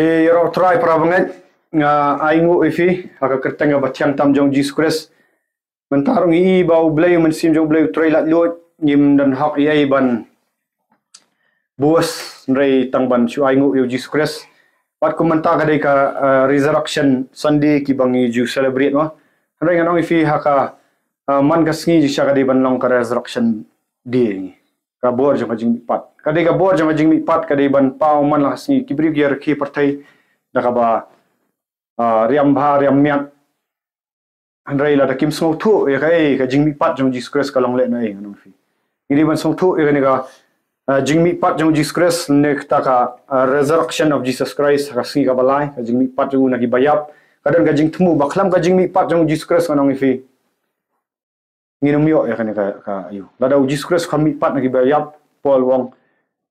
e eh, yoro ya try perabangan. Eh. ngai aingu ifi eh, aka kertanga bachang tam jong jesus christ mentarung i bau blay men sim jong blay try lat lut ngim dan hak ye ban buas rei tang ban chu aingu yo jesus christ pat komentar ka ka resurrection sunday ki bang i ju celebrate ma rei ngano ifi haka man kasngi ji shaka di ban long ka resurrection day ka bor jong jing pat kadai ga bor jama jingmi pat kadai ban pau man la sing kibri ge rakhi parthai da ba ah, riam bah, riam mya andrei la da semua tu? tho e ga ya e jingmi pat jom jis kres kalong le nei ngam fi giri ban smok tho e ga ya ah, jingmi pat jom jis kres ne kah ah, resurrection of jesus christ ga lah, eh. kah balai ga jingmi pat jom nagi bayap kadan ga jing thmu ba khlam jingmi pat jama jis kres ngam fi ngi nom yo e ga ne ga ka yu la pat na gi bayap paul wong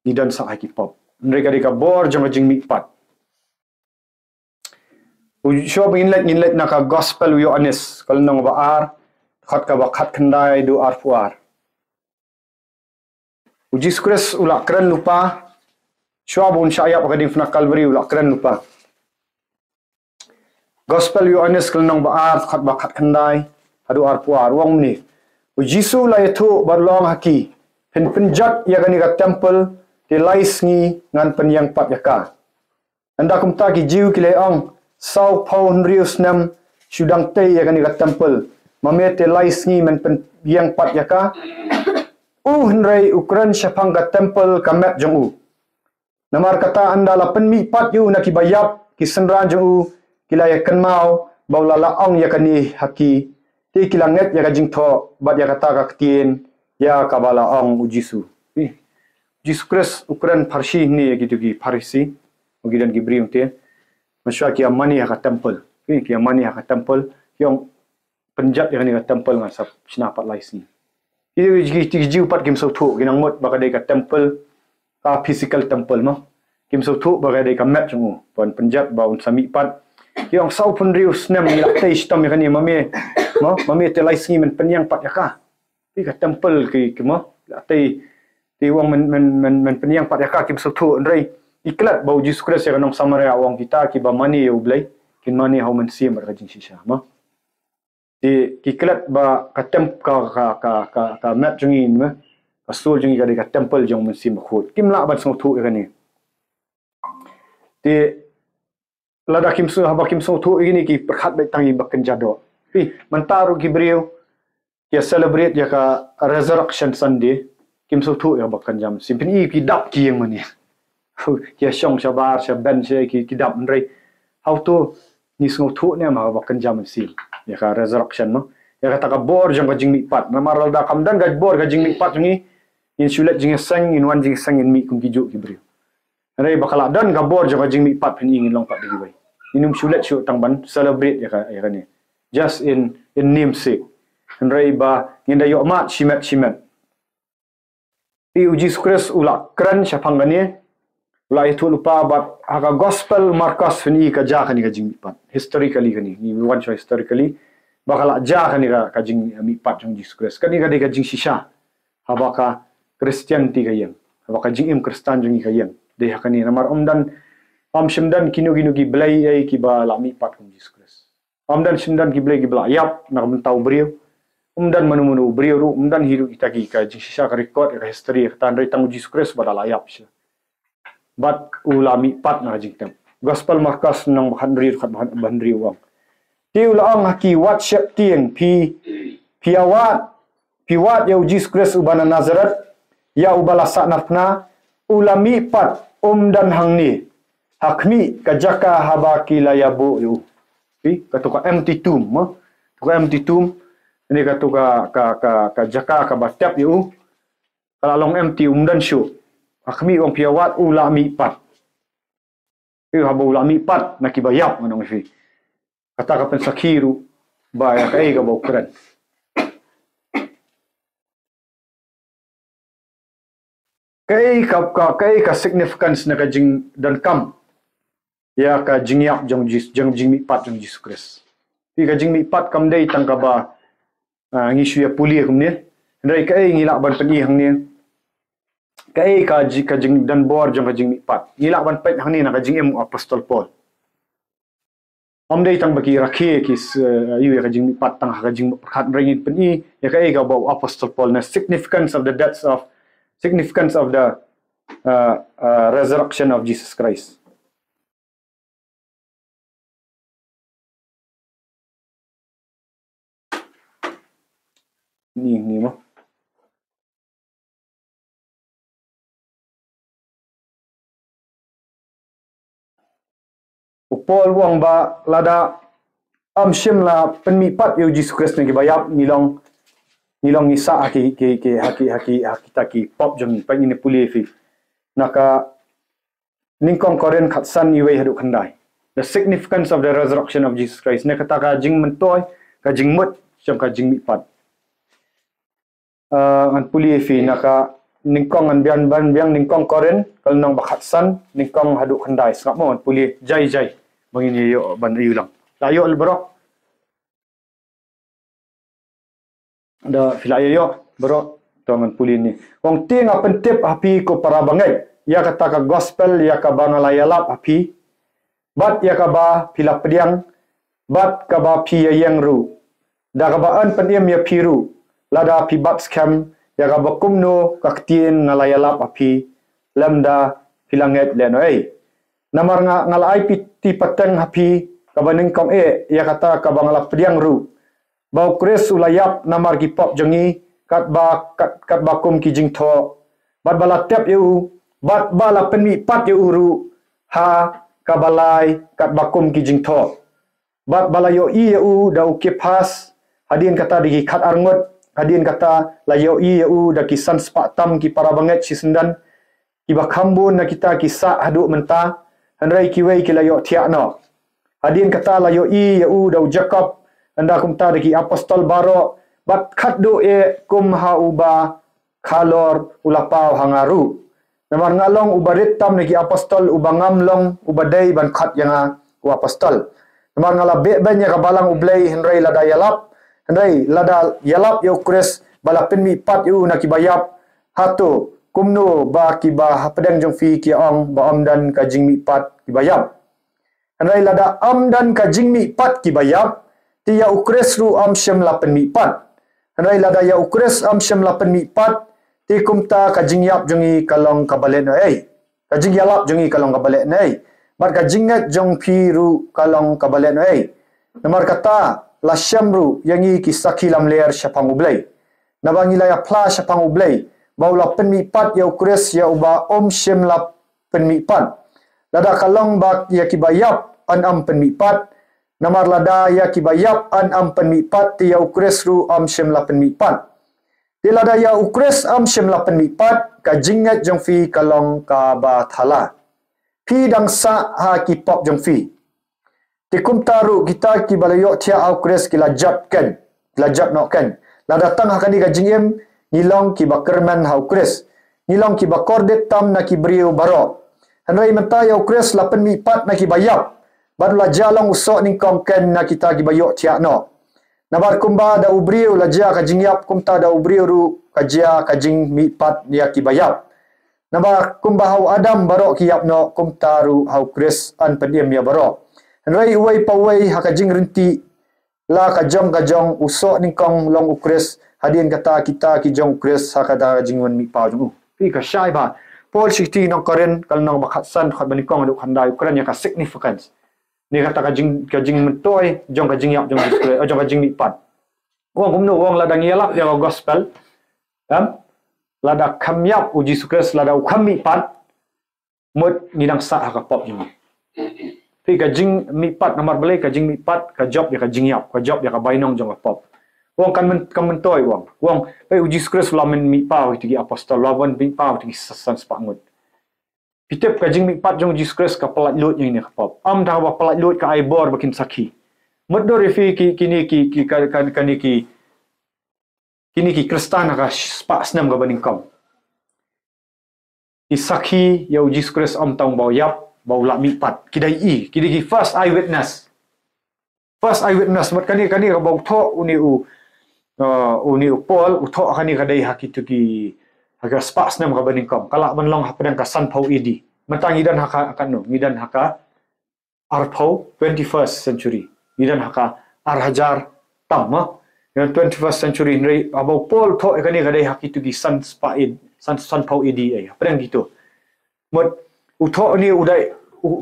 di dansa hip-hop. Mereka reka bor jangka jing mikpat. Ujo inlet inlet naka gospel wio anis. Kalau nang ba'ar, khat ka ba'khat kendai du arfuar. Ujis kres ulak keren lupa. Shua bun syayap wakadim fna kalbri ulak keren lupa. Gospel wio anis kalau nang ba'ar, khat ba'khat kendai adu arfuar. Wang ni. Ujisu la itu barlong haki. Pen-penjat yang ni ke temple delays ngi ngan penyang yang yaka. Anda kum ki jiu ki leong sau paun rius nam sudang te yakan ikat tempel mame delays ngi men pen yang pat yaka. U hendrai ukran syapang ka tempel ka map u. Namar kata anda la penmi mi pat yu nak ki bayap ki senran jong u ki la yakan mau bau la la ong yakan ni haki ti ki yakan jing to bat yakata ka ktien ya kabala ong ujisu jiskres ukran farsi ni kita tu gi farsi ugi dan gi brium te eh. masya ki amani ha temple ki ki amani ha temple yang penjat yang ni ka temple ngasa sinapat lai si ini gi gi gi upat Kim sau thu gi nang mot baka temple ka ah, physical temple ma Kim sau thu baka dei map chung pon penjat baun sami pat yang sau pun riu snem ni lak tei stam kan ni mami no mami te lai men penyang pat ya ka ki ka temple ki ki ma lak Ti wong men men men men peniang pat yakak ki bersatu andrei. Iklat bau Jesus Kristus yang nong samare awang kita ki ba mani yo blai. Kin mani hau men siem rajin sisa ma. Di kiklat ba ka tem ka ka ka ka ka mat jungin ma. Ka sul jungin ka di ka temple jong men siem khut. Kim la ba sung tu irani. lada kim su ha kim sung tu irani ki perkhat ba tangi ba kenjado. Pi mentaru ki celebrate ya ka resurrection sunday กิมสุทุยบักกันยำสิเป็นอีกีดับเกียงมันเนี่ยเฮียช่องชาบาร์ชาแบนเชกีกีดับมันไรเฮาตัวนิสงทุเนี่ยมาบักกันยำสิยาคาร์เรสรักชันเนาะยาคาตากบอร์จังกัจิงมิปัดนามาราดาคำดันกัจบอร์กัจิงมิปัดตรงนี้อินชูเลจิงเซงอินวันจิงเซงอินมิคุงกิจุกิบริวอะไรบักลาดันกัจบอร์จังกัจิงมิปัดเป็นอีกินลองปัดดีไว้อินุมชูเลชูตังบันเซเลบริตยาคาร์ยาคาเนี่ย just in in namesake อะไรบักยินดายออกมาชิมัดชิมัด iu jisu kris ula kren shafanga ni ula itu lupa bat haka gospel markas fini ka jahkan kani ka jing pat historically kani ni wan shwa historically bakala jahkan kani ka ka jing mi pat jung jisu kris kani ka ka jing shisha haba ka kristian ti ka yang haba ka jing im kristan jung ka yang de haka ni namar omdan am shimdan kinu kinu ki blai ay ki ba la mi pat jung jisu kris omdan shimdan ki blai ki bla yap nak mentau beriw umdan menu menu beri ru umdan hiru kita ki ka jing sisa ka record ka history ka tan rita muji sukres bada layap sya bat ulami pat na jing tem gospel markas nang bahandri ru kat bahandri uang ti ula ang haki wat syap ti yang pi pi awat pi wat ya uji sukres ubana nazaret ya ubala saknafna ulami pat umdan hang ni hakmi ka jaka haba ki layabu yu pi katuka empty tomb ma tuka empty tomb ini kata ka ka ka ka jaka ka bastiap diu oh. kala long empty umdan syu akmi wong piawat ulami mi pat iu eh, habu ula mi pat naki bayap ngono fi kata ka pen sakiru ba ya ka ega bau kren kai ka ka kai ka significance nak ka jing dan kam ya ka jingiap jong jis jong jing mi pat jong jis kris iu jing mi pat kam dei tangkaba ba ngi ha, shuya puli hum ne rai ka ngi la ban pani hang ne ka ei ka ji ka jing dan bor jong ka jing mi pat ngi la ban pet hang ne na ka jing em apostol ah, paul omdei tang baki rakhi ki eh, yu ya ka jing mi pat tang ka jing khat rai ngi pani ya ka ei ka ba apostol ah, paul na significance of the deaths of significance of the uh, uh, resurrection of jesus christ minimo. Upol wang ba lada amshim la penmipat yu Jesus Christ ni kibayap nilong nilong isa haki ki ki haki haki haki taki pop jom pa ini puli fi naka ningkong koren khatsan iwe hadu khandai the significance of the resurrection of Jesus Christ ne kata ka jing mentoy ka jing mut jom ka jing mipat Eh, ngan puli fi naka ah, ningkong ngan bian ban biang ningkong koren kal nong bakhatsan ningkong haduk khandai sngap mo puli jai jai mangini yo ban yulang la yo al bro ada filaya yo bro to ngan puli ni wong ti ngap pentip api ko para bangai ya kata ka gospel ya ka bangalayalap api bat ya ka ba filap diang bat ka ba pi yang ru da ka ba an pandiam piru lada pi bats kem ya ga no kaktien ngalayalap api lambda filanget le no ei namar nga ngal ai ti pateng ha pi ka e ya kata ka bang priang ru bau kres ulayap namar gi pop jengi kat ba kat kat bakum ki jing tho bat bala tep yu bat bala penmi pat yu ru ha kabalai balai kat bakum ki jing tho bat bala yo i yu da u ke hadin kata di khat arngot Hadin kata layau yau i yau da kisan sepak tam ki para banget si sendan ki bakambun na kita kisah haduk mentah hendai ki ki layau yau tiak no. Hadin kata layau yau i yau da Jacob anda kum ta apostol baro bat kat do e kum ha uba kalor ulapau hangaru. Namar ngalong uba retam na apostol uba ngamlong uba day ban kat yanga ha u apostol. Namar ngala be banya kabalang ublay hendai ladayalap. Andai lada yelap yo kres bala penmi pat yo nak bayap hatu kumno ba ki ba pedang jong fi ki ong ba amdan kajing mi pat ki bayap. Andai lada amdan kajing mi pat ki bayap ti ya ukres ru am shem la penmi pat. Andai lada ya ukres am shem la penmi pat ti kumta kajing jing yap jongi kalong ka balen no ei. Ka jing yelap jongi kalong ka balen no ei. Mar ka jingat jong fi ru kalong ka balen no ei. Namar kata la shamru yangi ki sakilam layer shapangu blai nabangi la ya pla shapangu blai baula penmi pat ya ukres ya uba om shem la penmi pat lada kalong bak ya ki bayap an am penmi pat namar lada ya ki bayap an am penmi pat ti ya ukres ru am shem la penmi pat ti lada ya ukres am shem la penmi pat ka jingat jong fi kalong ka ba thala pi dang sa ha ki pop jong fi Tikum taru kita ki balayok tia au kres ki lajap ken. Lajap nok ken. La datang akan diga jingim nilong ki bakerman hau kres. Nilong ki bakordet tam na ki brio barok. Henrai mentai au kres lapan mi pat na ki bayap. Baru la jalong usok ni kong ken na kita ki bayok tia no. Nabar kumba da ubriu la jia ka jingyap kumta da ubrio ru ka jia ka jing mi pat ya ki bayap. Nabar kumba hau adam barok ki yap no kumta ru hau kres an pediam ya barok. Rai uai pawai hakajing renti la kajong kajong usok ni kong long ukres hadian kata kita ki jong ukres hakada jing wan mi pa jung pi ka shai ba pol shikti no karen kal no makhasan khat ban kong lu khanda ukren ya ka significance ni kata kajing kajing mentoi jong kajing yap jong ukres eh, o jong kajing mi pa wong gumno wong la dang yelap ya gospel kan la da kam yap u jisukres la da kham mi pa mot ni dang sa ha ka pop jung Pi kajing mipat nomor beli kajing mipat kajob dia kajing yap dia ya nong jangka pop. Wong kan men kan mentoi wong. Wong pi uji skris lamen mipau tigi apostol lawan mipau tigi sesan sepangut. Pitep kajing mipat jong uji skris ka pelat yang ini kapop. Am dah wak pelat lut ka aibor bakin saki. Mudo refi kini kini kini kini kini kan kini ki kan, kan, kristana ka spak senam ka baning Isaki ya uji skris am tang bau yap baulah mipat kidai i e. kidai gi e. first eyewitness first eyewitness mat kani kani ka bau tho uni u uh, uni u pol u tho kani ka dai hakitu gi aga spas nam ka banin kom kala man long hapdan ka san phau idi e matang idan haka akan no idan haka ar phau 21st century idan haka ar tam ma yo 21st century ni abau pol tho kani ka dai hakitu ki san spa id san san phau idi ai pren gitu mot utok ni udai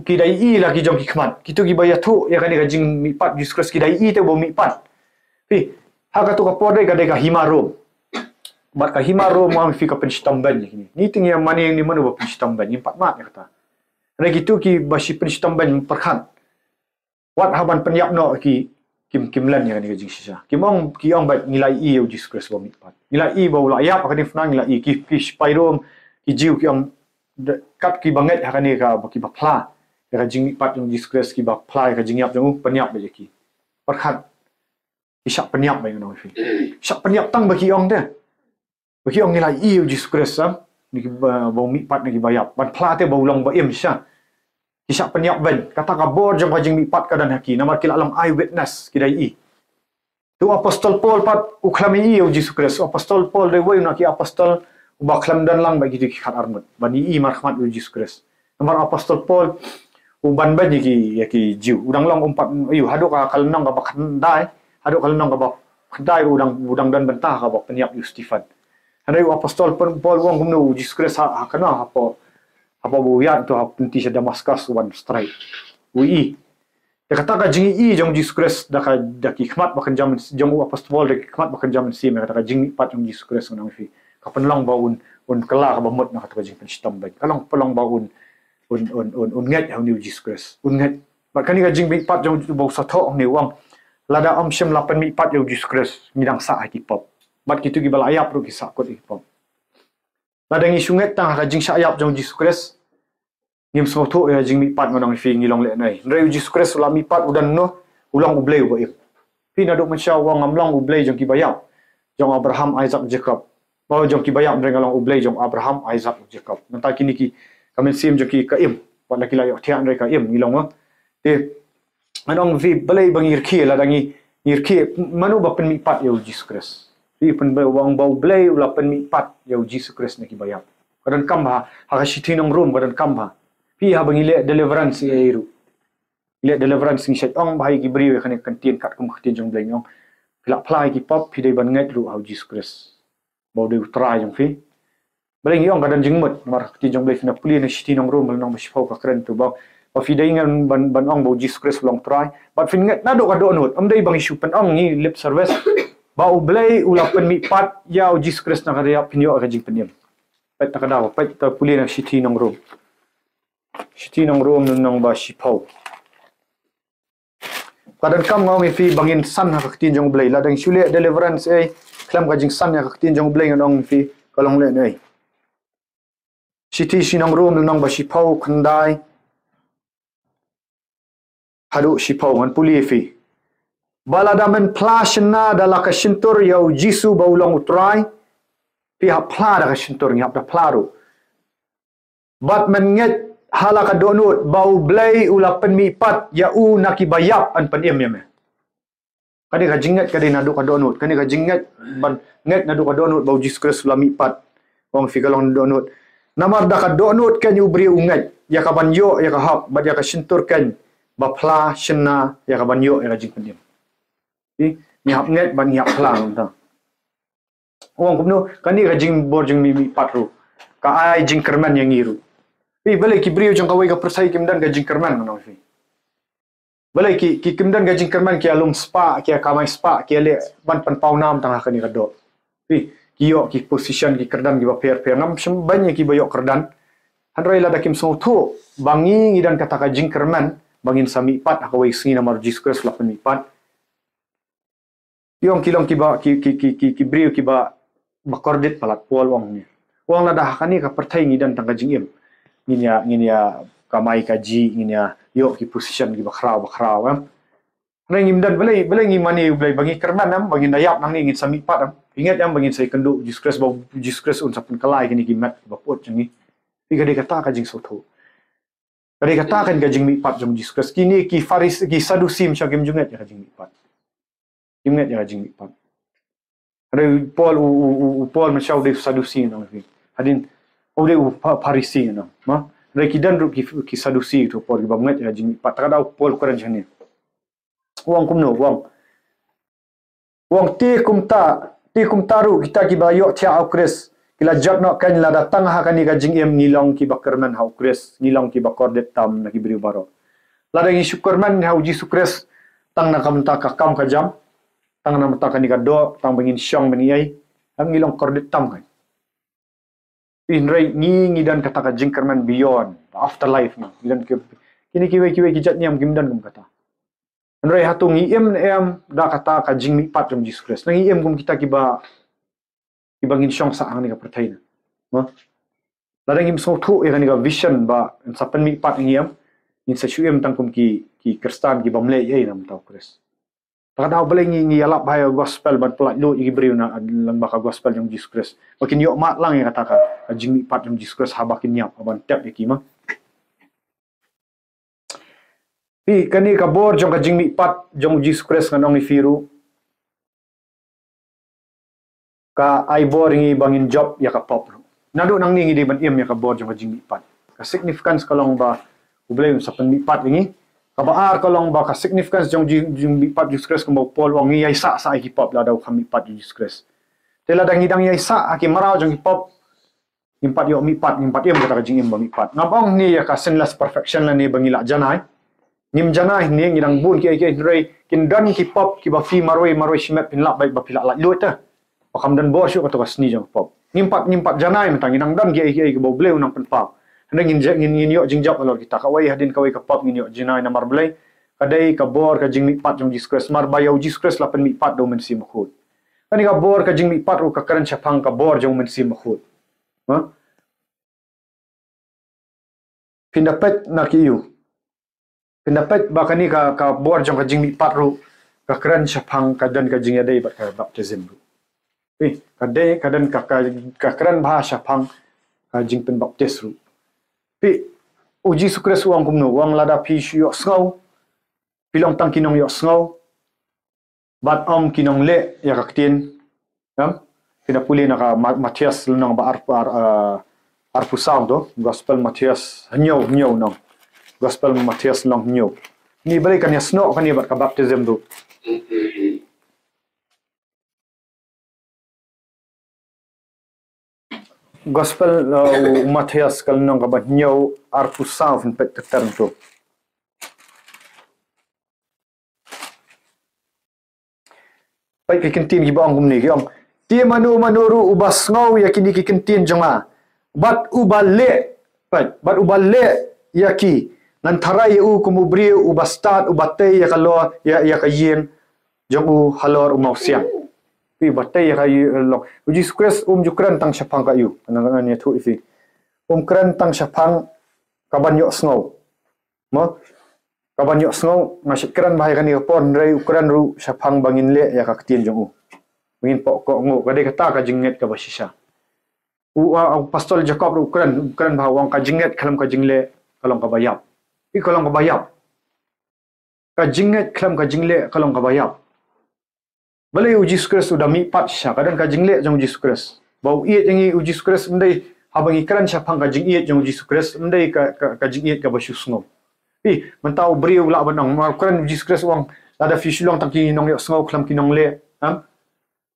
kidai i lagi jom hikmat kita gi bayar tu ya kan gaji mipat Jesus Christ kidai i tu bo mipat fi eh, ha ka tu ka podai ka dai ka himaro bat ka himaro mo am fi pen stamban ni ni ting yang mani yang ni mana bo pen stamban ni pat mat ya kata ada gitu ki basi pen stamban perkhan wat haban penyap no ki kim kim lan ya ni gaji sisa kimong ki ong bat nilai i Jesus Christ bo mipat nilai i bo layak ka ni fnang nilai i ki fish pairom ki jiu ki ong kat ki banget ha kani ka ba ki ba pla ka jing pat jong discuss ki ba pla ka jing yap jong penyap ba ki par khat ki sha penyap ba ngono fi sha penyap tang ba ki ong de ba ki ong ni la i u discuss sa ah. ni ki ba ba mi pat ni ki ba yap ban pla te ba ulong ba im sha ki sha ban kata ka bor jong ba jing mi pat ka dan ha ki na mar ki alam i witness ki dai i tu apostol paul pat u khlami i u discuss apostol paul de wei na ki apostol ubah kelam dan lang bagi jadi kan armut. Bani i marhamat lu Yesus Kristus. Nampak apostol Paul uban banyak ki ya ki jiu. Udang long empat iu ah, haduk kalau nong kabak kendai, haduk kalau nong kabak kendai udang udang dan bentah kabak peniap Yustifan. Hanya u apostol pun Paul uang kumnu Yesus Kristus ha ah, ah, kenal apa apa buiat tu apa penti sedang maskas uban strike. Ui Dia kata ka jingi i jong Yesus Kristus dah ka da ki khmat ba kan jam apostol da ki khmat ba kan jam si me kata ka jingi pat jong Yesus Kristus ngam fi. Kapan penlong ba un un kala ka ba mot na katwa jing pinchitam ba kalong penlong ba un un un un un ngat ha new jesus christ un ngat ba kani ga jing bing pat jong bo sa tho ong ne wang lada om shim la pan mi pat yo jesus christ ni dang sa ai kipop ba kitu gi bala ayap ro ki sa ko kipop lada ngi sunget tang ha jing sa ayap jong jesus christ ngim so tho ya jing mi pat ngadong fi ngi long le nai re yo jesus christ la mi pat udan no ulang ublei ba ip pina do macha wang amlang ublei jong ki ba yap jong abraham isaac jacob bahawa jom ki bayam dengan orang ublai jom Abraham, Isaac, Jacob. Nanti kini ki kami sim jom ki kaim. Pada kila yuk tiang mereka im eh. lah, ya ya ni ha. Eh, manong vi balai bang irkie lah dangi irkie Mana ba penipat ya yau Jesus Christ. Di pen ba bau blai ula penipat ya yau Jesus Christ neki bayam. Kadan kamba ha ka sitinong room kadan kamba. Pi ha bang ile deliverance ya iru. Ile deliverance ni saya. Orang bai ki briwe kan kan tien kat kum khatin jong blai ngong. Pila plai ki pop pi dei ban ngai lu au Jesus Christ bau di utara fi beleng yong kadan jengmut mar kiti jong blef na puli na shiti nong rum nong mesh pau ka kren tu bau ba fi dai ngan ban ban ong bau jis christ long try but fin ngat na do kadon nut am dai bang isu pen ong ni lip service bau blei ula pen mi pat ya o jesus christ na kadia pin yo ka jing pen yem pet ta kadaw pet ta puli na shiti nong rum shiti nong rum nong ba shi pau Padan kam ngau mi fi bangin san ha khatin jong blai la dang shule deliverance ai klam ga jing san ya khatin jong blai ngong fi kolong le nei. Shiti shinong room nong ba shipau khandai. si pau ngan puli fi. Baladamen plashna dala ka shintur yau jisu baulong utrai pi ha plada ka shintur ngap da plaru. Batman ngat halaka donut bau blai ulah penmi pat ya u nakibayap an pen em yame ya. kadi ka jingat kadi nadu ka donut kadi ka jingat ban ngat nadu ka donut bau jis kres ula mi pat wang fi galong donut namar da ka donut ken u bri u ngat ya ka ban yo ya ka hap ba ya ka sintur ken ba pla shena ya ka ban yo ya ka jing pen em ni ni hap ngat ban ni hap ta wang kumno kadi ka jing bor jing mi pat ru ka ai jing kerman yang iru Fi boleh ki brio jang kawai ka persai kim dan gajing kerman mano fi. Balik ki ki dan gajing kerman ki alum spa ki kamai spa ki ale ban pan pau nam tengah akan ira dot. Fi ki yo ki position ki kerdan ki ba pair pair nam sem banyak ki kerdan. Hanrai la dakim sung tu bangi dan kata ka kerman bangin sami pat akawai sini nama Jesus Christ la pemi pat. Yong kilong ki ba ki ki ki ki ki brio palat pual wang ni. Wang la dah akan ni kita pertai ngidan tang gajing im nginya nginya kamai kaji nginya yo ki position gi bakhra bakhra wa na ngim dan belai belai ngim mani belai bagi kerman nam Bagi dayap nang ni ngin sami pat nam ingat am, bangi sai kenduk jiskres ba jiskres un sapun kalai gini gi mat ba pot jengi pi gade kata ka jing soto gade kata kan ga jing mi pat jong jiskres kini ki faris gi sadusim cha gim jungat ya jing mi pat ingat ya jing mi pat ada Paul u Paul macha u de sadusim nam ngi hadin oleh parisi ini. Ma, mereka dan ruki ruki sadusi itu pol di bangat ya jing. Pak terkadau pol kerana jenis. Wang kumno wang. Wang ti kum ta ti kum taru kita kan, kan kan ki bayo tiak au kris. Kila jak nak kan lada tangah kan ika jing em nilang ki bakerman hau kris nilang ki bakor tam nak ibri baro. Lada ini syukurman hau ji sukres tang nak kamta kakam kajam tang nak kamta kani ika do tang pengin syang meniay, Ang nilang kor det tam kan in right ni ni dan kata ka jinkerman beyond afterlife ni dan ke kini ki we ki we ki jat ni am gim dan gum kata in right hatu ni em em da kata ka jing mi pat rum jesus christ nang em gum kita ki ba ki bang in shong sa ang ni ka pertain ma ladang im so thu e ga ni ka vision ba in sapen mi pat ni em in sa shu em tang kum ki ki kristan ki bamle ye nam tau christ Pagka na bala ngi ngiyalap bahay o gospel, ba't pala lo ibrew na lang baka gospel yang Jesus Christ. Makin yok mat lang yang katakan. ajing mi yang Jesus Christ habakin niya, abang tap yung kima. Pi, kani kabor yung kajing mi pat yung Jesus Christ nga orang ifiru. Ka ay bor yung ibangin job yung ya kapop. Nado nang ngingi di ban iam yung ya kabor yung kajing mi pat. Ka significance ka lang ba, ubala yung sa panmi pat Kaba ah kalong baka significance jong jing jing bipat Jesus Christ kumbo Paul iya isa sa iki pop la ada kami pat Jesus Christ. Tela dang idang iya isa aki marao jong pop impat yo mipat impat yo kata jing im bipat. Ngabong ni ya ka sinless perfection lah ni bangila janai. Nim janai ni ang idang bun ki ki ray kin dan ki pop ki ba fi marwe marwe shimet pin lak baik bapila pilak lak lut Pakam lah. dan bo syo kata kas ni jong pop. Nimpat nimpat janai mentang idang dan ki ki ki ba bleu nang Hendak injak ingin ingin yok jing kalau kita kawai hadin kawai kepap ingin yok jinai namar belai. Kadai kabor kajing mi jom jong diskres mar bayau diskres lapan mi pat do men sim khut. kabor kajing mi pat ro cepang kabor jom men sim khut. Ha? Pindapet nak iu. Pindapet bakani ni kabor jom kajing mi pat ro cepang chapang kadan kajing ada bat ka baptism ro. Eh, kadai kadan kakaran bahasa pang kajing pen baptism ro pi o jesus christ wang kum no wang lada pi shu yo sngau pilong tang kinong yo sngau bat om kinong le ya kaktin kam kina puli na ka ah, matthias lnong ba arpa ar ah, arpu sound gospel matthias hnyo hnyo no gospel matthias long hnyo ni bre ya kan ya sno kan ni ba baptism do gospel uh, Matthias kal nong ba nyau arku sav n pet tern tu pai ki kentin ki bang gum ni ki ti manu manuru ubas ngau ya ki ki kentin jonga bat ubal le, bat ubale ya ki nan tharai u kumubri ubastat ubatte ya kalo ya ya kayin jong halor umau siang pi batay ka yu eh, lok uji skres um jukran tang shapang ka yu nang ni tu ifi um kran tang shapang ka ban yo sno ma ka ban yo sno ma shikran bhai ka ni por ru shapang bangin le ya ka tin jong u win po Kadai kata kajinget de ka ta u a pastol jakob ru ukran ukran bha wang ka jinget khalam ka jingle kabayap. ka bayap pi kalong kabayap. bayap ka jinget khalam ka jingle boleh uji sukres udah mi pat sya kadang kajing lek jang uji sukres Bau iet jang uji sukres mendai habang ikran sya pang kajing iet jang uji sukres mendai kajing iet ka basyu sungau. Pi mentau beri ulak benang makran uji sukres uang ada fisu lang tangki nong yak sungau kelam kinong le Ham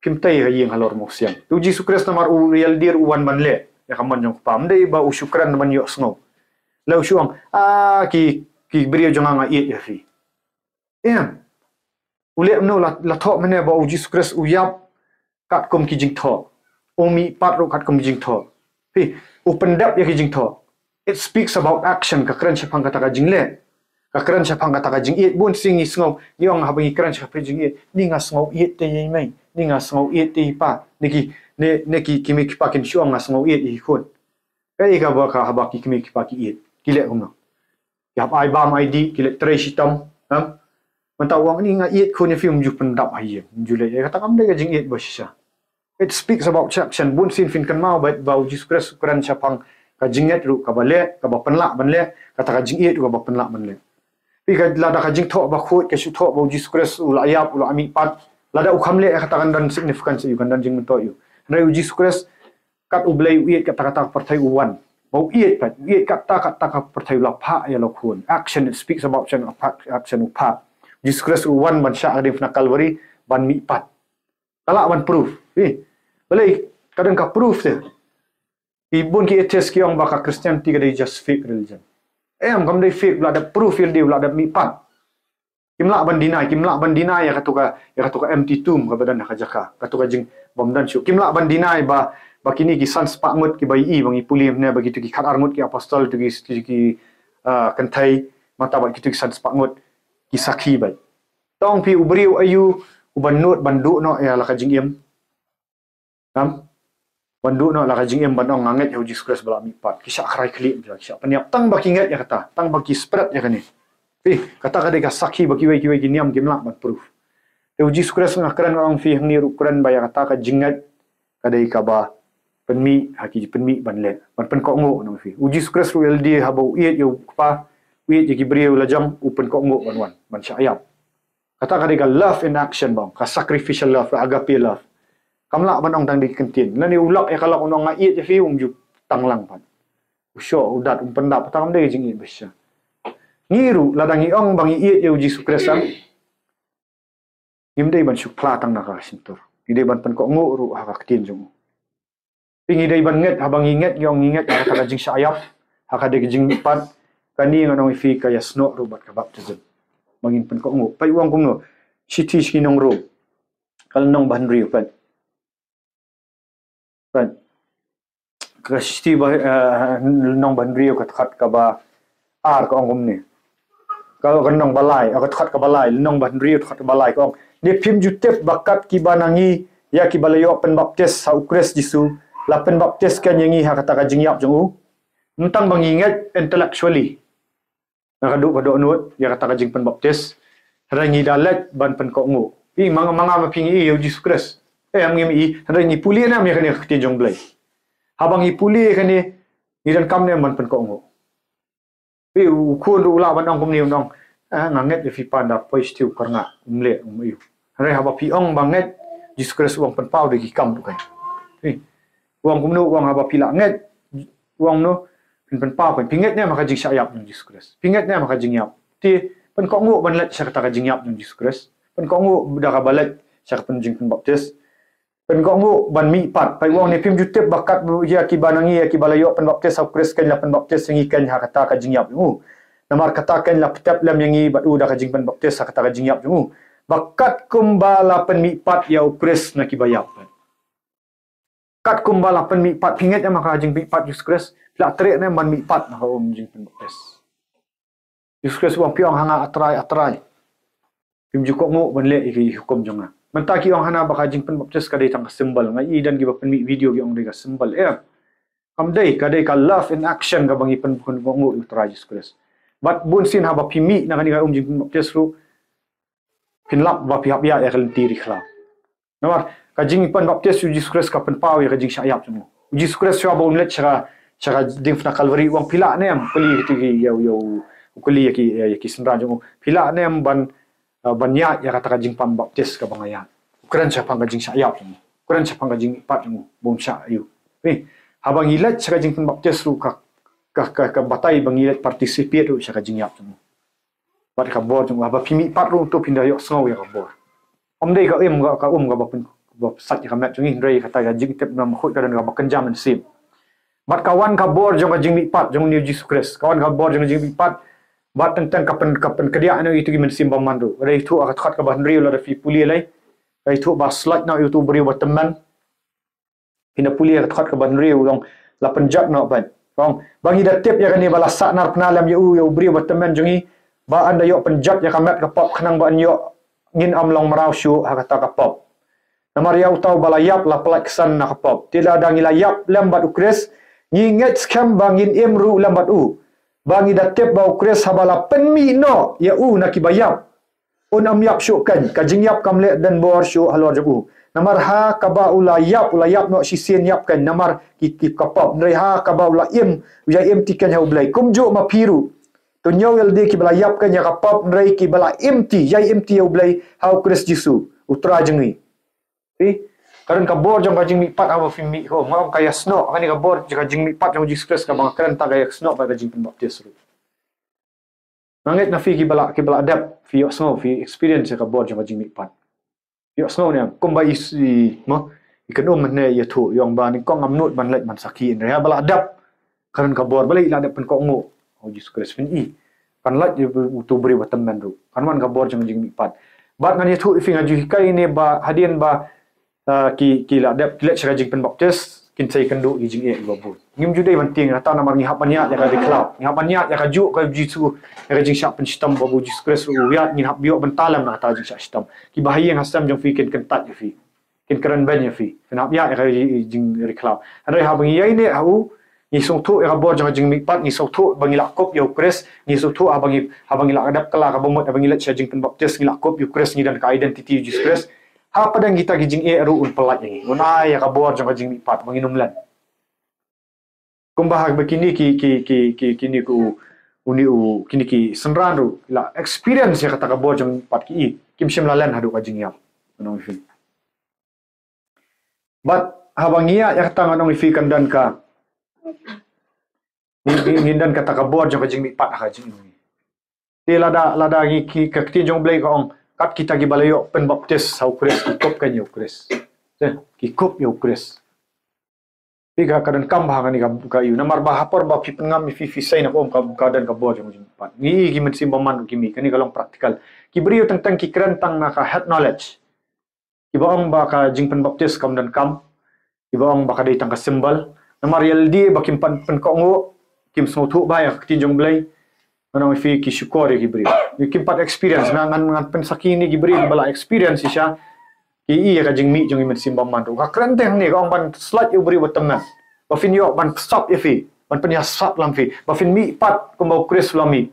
kim tay ka yeng halor mo siang. Uji sukres namar u real dir uan ban lek ya kaman jang pam mendai bau syukran naman yak sungau. Lau syuang ah ki ki beri jang anga iet ya fi. Yeah. उले नो लथो मने ब उजि सुक्रेस उयाप काट कम कि जिंग थो ओमी पाट रो काट कम जिंग थो पे ओपन डप ये कि जिंग थो इट स्पीक्स अबाउट एक्शन का क्रंच फंग का जिंग ले का क्रंच फंग का जिंग ये बोन सिंग इ स्नो योंग हब इ क्रंच का जिंग ये निंगा स्नो ये ते ये मे निंगा स्नो ये ते पा निकी ने ने की किमिक पाकिन शोंग स्नो ये इ खोन ka ika ba ka haba ki kimi ki pa ki yet ki le hum na ya ba ai ba mai di ki le tre shi tam ha Mentah wang ni ngai iat kau ni film ju pendap hai yem. Jule ya kata kam dega jing iet bo shisha. It speaks about chak chan bun sin fin kan mau bait bau jis kres kran chapang ka jing iet ru ka balet ka ba le kata ka iat iet ru ka ba penla ban le. Pi ka la da ka jing thok ba khut ka thok bau jis kres ul ayap ul ami pat la da le kata kan dan significant se kan dan jing mento yu. Na yu jis kres kat u iat kata kata partai uan wan. Bau iet pat iet kata kata ka partai u ya lo Action it speaks about chan action u diskres uwan man syak arif nakal wari ban mipat. Talak man proof. Eh, boleh kadang ka proof tu. Ibun ki etes ki ong baka Kristian tiga dari just fake religion. Eh, kamu dari fake pula ada proof yang dia pula ada mipat. Kimla ban dinai, kimla ban dinai ya katuka ya katuka empty tomb ka badan ka jaka. Katuka jing bom dan syu. Kimla ban dinai ba ba kini ki sans pak mut ki bayi bang ipuli ne begitu ki kat mut ki apostol tu ki ki ah, kentai mata ba kitu ki sans pak กิสักีไปต้องพี่อุบริวอายุอุบันนวดบรรดุเนาะเอลักจิงเอ็มนะบรรดุเนาะลักจิงเอ็มบรรองงังเงยเฮวจิสครสบลามีปัดกิสักใครคลีมจากกิสักปนี้ตั้งบักิงเงยอย่างกะตั้งบักิสเปรตอย่างนี้พี่กะตากะเด็กสักีบักิเวกิเวกินี่มกิมลักมันพิสูจน์เฮวจิสครสงักเรนองฟีฮงนิรุครันบายกะตากะจิงเงยกะเด็กบะเป็นมีฮักิจเป็นมีบันเล่มันเป็นก็งโง่นองฟีอุจิสครสรูเอลดีฮับเอาเอียดอยู่ปะ Wait je Gibril lajang open kok ngok wan wan. Man syayap. Kata kari ka love in action bang. Ka sacrificial love, kan agape love. Kamla banong tang di kentin. Nani lah ulak ya kalau orang ngait je fi umju tanglang pan. Usho udat um pendap tang de jing it besya. Ngiru ladangi ong bang iit ya uji sukresan. Ngimde ban syuk platang naka sintur. Ide ban pan kok ngok ru ha kentin jung. Pingi de ban nget habang inget yong inget ka kala jing syayap. Ha ka de jing pat kani nga nong ifi kaya sno ro bat ka baptism mangin pen ko ngo pa iwang kum no shiti shi nong ro kal nong ban ri pat pat ka shiti ba eh, nong ban ri ka khat ka ba ar ko ngum ni ka ka nong balai ka khat ka balai nong ban ri khat ka balai ko ne phim ju tep bakat ki ba nangi ya ki balai open baptist sa ha ukres jisu la pen baptist ha ka nyangi ha kata ka jingyap jungu Untang mengingat intellectually. Nakadu pada orang nuot, ya kata kajing jing pan baptis, rangi dalat ban pan kok ngu. Eh, ah, um, pi mangan manga ma pingi iyo jisu kres. Eh, am ngimi i, rangi puli na miya kani kati jong blay. Habang i puli kani, ngiran kam na man pan kok ngu. Pi uku ndu ula ban ang kum niyo nong, eh, nganget ifi pan da pois tiw kar umle, umiu. iyo. apa piang banget, jisu kres uang pan pao di tu kan. Pi, uang kumnu nu, uang haba pila nget, uang nu, เป็นป้าเป็นพิงเกตเนี่ยมันก็จิงชายับนุ่งจิสคริสพิงเกตเนี่ยมันก็จิงยับที่เป็นกองวุ่นเล็ดฉันก็ตากจิงยับนุ่งจิสคริสเป็นกองวุ่นดากาบเล็ดฉันก็เป็นจิงเป็นบัพติสเป็นกองวุ่นบันมีปัดไปว่างเนี่ยพิมจุดเต็มบักกัดเยาคีบานังเยาคีบาลายอเป็นบัพติสเอาคริสเคนละเป็นบัพติสสิงห์เคนฉันก็ตากจิงยับนู่นมารก็ตากเคนละพิเตปเลมยังงี้บัดอู่ดากจิงเป็นบัพติสฉันก็ตากจิงยับนู่บักกัดคุมบาลาเป็นมีปัดเยาคริสนักีบายับ kat kumbala pen mipat pingat yang makan jing mipat Yesus Kris la trek ne man mipat na om jing pen Kris Yesus Kris wa piong hanga atrai atrai pim jukok mu ban le hukum jonga menta ki ong hana baka jing pen baptis kadai tang simbol ngai i dan giba pen mi video gi ong dega simbol e ya. kam dei kadai ka love in action ga bangi pen bukan ngo i trai Yesus Kris bat bun sin haba pimi na kani ga om um jing pen baptis ru pin lap va pi hap ya er tiri Namak kajing ipan baptis uji sukres kapan pau ya kajing syak yap semua. Uji sukres siapa bau melet syak syak ding fna kalvari uang pila ne am kuli itu ki ya ya kuli yaki yaki ya ki sendra jumu pila ne am ban ban ya ya, eh, ya kata kajing pan baptis ka bang ayat. Ukuran syak pan kajing syak yap semua. Ukuran syak pan kajing ipat jumu bom syak ayu. Ni habang ilat syak kajing pan baptis ru kak kak kak ka batai bang ilat partisipiat ru syak kajing yap semua. Pada kabur jumu apa pimi pat ru tu pindah yok sengau ya kabur om dei ka im ga ka um ga bapun pun ba sat ka mat jungi ray kata ga ya, jing tep nam khut ka dan kau ba kan jam sim bat kawan kau bor jong ga jing mi pat jong ni ji kawan kau bor jong jing mi pat ba tang tang ka pen ka anu itu gimana sim ba mandu rei thu ka khat ka ba rei la fi puli lai rei itu ba slat nak itu beri ba teman Hina puli ka khat kau ba ray ulong la penjak na ban Bang, bagi dah tip yang kan ni balas sak nar penalam ya u ya beri buat teman jengi. Ba anda yok penjat yang kamera kepop kenang ba anda ngin amlong marau syu hakata kapop. Namar yau tau balayap la pelaksan na kapop. Tila ada ngilayap lembat ukres, nginget skem bangin emru lembat u. Bangi datep ba ukres habala penmi no ya u nakibayap. Un am yap syu kan, kajing yap kamle dan bor syu halor jabu. Namar ha kaba ula yap ula yap no sisien yap kan namar kikip kapop. Nrei ha kaba ula im, ya im tikan hau blai. Kumjo mapiru to nyong el di kibla yap ka nyaka pap nrei kibla imti yai imti yau blai hau kris jisu utra jengi pi karen ka bor jong ka jing mi pat hau fi mi ho ngam ka yasno ka ni ka bor jong ka jing mi pat jong jisu kris ka bang karen ta ka yasno ba ka jing pen baptis ru nanget na fi kibla kibla adap fi yo smo fi experience ka bor jong ka jing mi pat yo smo ni kom ba isi mo ikenom mene ye thu yong ba ni kong amnut ban lek man sakhi in reha bala adap karen ka bor balai ila adap pen ko ngok oh Jesus Christ fin i kan eh, lat ye utu beri batam men ru kan man gabor jeng jeng pat bat ngani thu ifing aju kai ne ba hadian ba uh, ki ki la dap kilat chaga jing pen baptis kin tai kan do i jeng e go bu ngim judai ban ting rata na marni hapanya ya ka di club ni hapanya ya ka ju ka ji su ya jeng shap pen shtam ba bu Jesus Christ ru ya ngin hap bio ban na ta jeng shap shtam ki bahai yang hasam jeng fikin kan tat ye fi kin karan ban ye fi fin hap ya ya ka ji jeng ngi ye ne au ni sotu era bor jang jing mikpat ni sotu bangila kop yo kres ni sotu abangi ah, abangila ah, adap kala ka ah, bomot abangila cha jing tembak jes ngila kop yo kres ni dan ka identity yo kres ha padang kita gi jing e, eru un pelat ni ngona ya ka bor jang jing mikpat manginum lan kumbah kini ki ki ki ki kini ku uni u kini ki senran ru la experience ya kata ha, ya, ya ka bor jang pat ki kim sim la lan hadu ka jing ya ngona but habangia ya tangan ngifikan dan ka hindan kata kabur jangan jing mipat lah ha jing ni ti lada lada gi ki kakti jong beli ko ong kat kita gi balayo pen baptis sau kris kop kan yo kris se ki kop yo kris ti ga kadan kam bahang ni kam ka yu namar ba hapor ba fi pengam fi fi sai na ko ka dan ka bo jong jing mipat ni gi men sim baman gi mi kani praktikal ki beri yo tentang ki kren tang na head knowledge ki ba ong ba jing pen baptis kam dan kam ki ba ong ba ka dei tang ka namar yaldi bakim pan pan ko ngo kim so thu ba yak ti jong blai ana mi fi ki shukore gi bri ni kim pat experience na ngan ngan pen saki ni gi bri bala experience isha ki i e ya jing mi jong imet simba man ro ka kran teng ni ko ban slat yu bri wat tamna ba fin yo ban stop ifi ban pen ya sap lam fi ba fin mi pat ko mo kris lam mi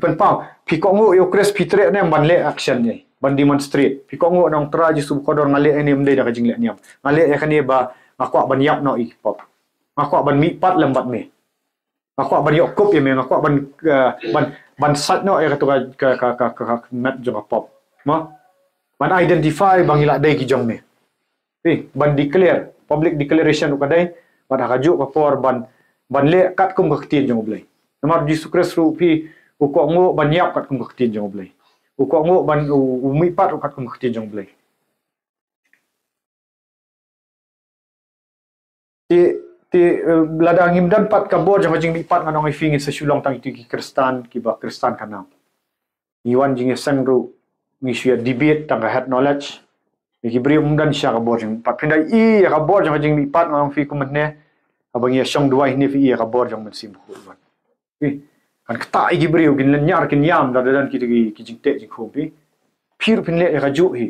ipen pa ki ko ngo yo kris pitre ne ban le action ni ban demonstrate ki ko ngo nong tra ji sub kodor ngale ni mde ja jing le ni ngale ya kan ba aku akan yap no ikpop. Aku akan pat lembat me. Aku akan yokup ya me. Aku akan eh, ban ban sat no ya tu ke ke ke ke met jong pop. Ma ban identify bang ilak dai ki jong me. Ni eh, ban declare public declaration ukan dai ban haju ke por ban ban le kat kum ke tin jong blai. Nomor Jesus Kristus rupi ukok ngo ban yap kat kum ke tin jong blai. Ukok ngo ban umipat ukat kum ke tin jong blai. ti ti eh, ladang im dan pat kabor jang jing pat ngan orang fing se sulong tang itu kristan ki kristan kana iwan jing sang ru debate sia dibet tang ka knowledge ya ni ki bri um dan sia kabor jing pat pinda i ya kabor jang jing pat ngan fi kum ne abang ya sang dua ini fi ya kabor jang men sim ku ban eh, kan kita i ki bri u gin lenyar kin yam da dan ki kijing tek te jing khum eh. pi phir pin le ra ju hi